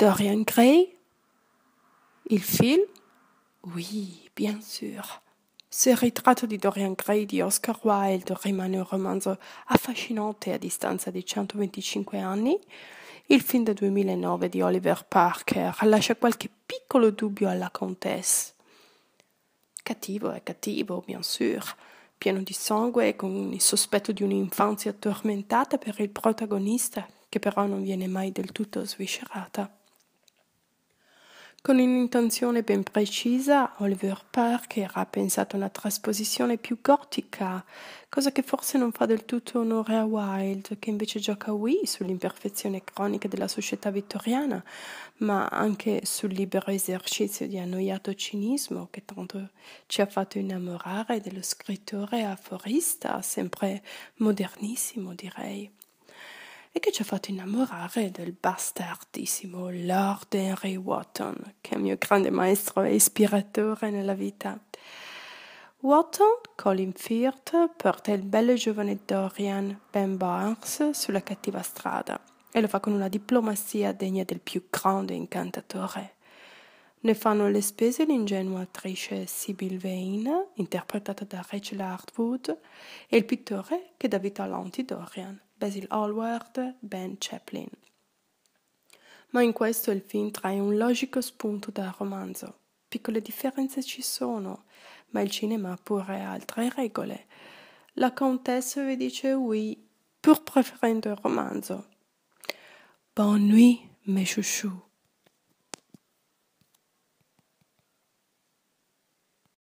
Dorian Gray Il film Oui, bien sûr. Ce ritratto di Dorian Gray di Oscar Wilde rimane un romanzo affascinante a distanza di 125 anni. Il film del 2009 di Oliver Parker lascia qualche piccolo dubbio alla Countess. Cattivo è cattivo, bien sûr, pieno di sangue e con il sospetto di un'infanzia tormentata per il protagonista, che però non viene mai del tutto sviscerata. Con un'intenzione ben precisa, Oliver Parker ha pensato a una trasposizione più gotica, cosa che forse non fa del tutto onore a Wilde, che invece gioca qui sull'imperfezione cronica della società vittoriana, ma anche sul libero esercizio di annoiato cinismo che tanto ci ha fatto innamorare dello scrittore aforista, sempre modernissimo direi e che ci ha fatto innamorare del bastardissimo Lord Henry Wotton, che è il mio grande maestro e ispiratore nella vita. Wotton, Colin Firth, porta il bello giovane Dorian Ben Barnes sulla cattiva strada e lo fa con una diplomazia degna del più grande incantatore. Ne fanno le spese l'ingenua attrice Sybil Vane, interpretata da Rachel Hartwood, e il pittore che dà vita all'anti Dorian, Basil Hallward, Ben Chaplin. Ma in questo il film trae un logico spunto dal romanzo. Piccole differenze ci sono, ma il cinema ha pure altre regole. La contessa vi dice oui, pur preferendo il romanzo. Bonne nuit, mes chouchous.